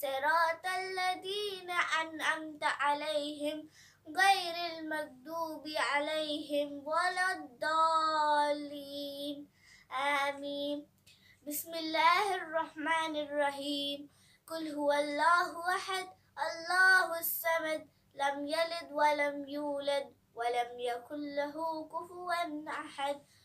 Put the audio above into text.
صراط الذين أنعمت عليهم غير المكذوب عليهم ولا الضالين آمين بسم الله الرحمن الرحيم قل هو الله أحد الله الصمد لم يلد ولم يولد ولم يكن له كفوا أحد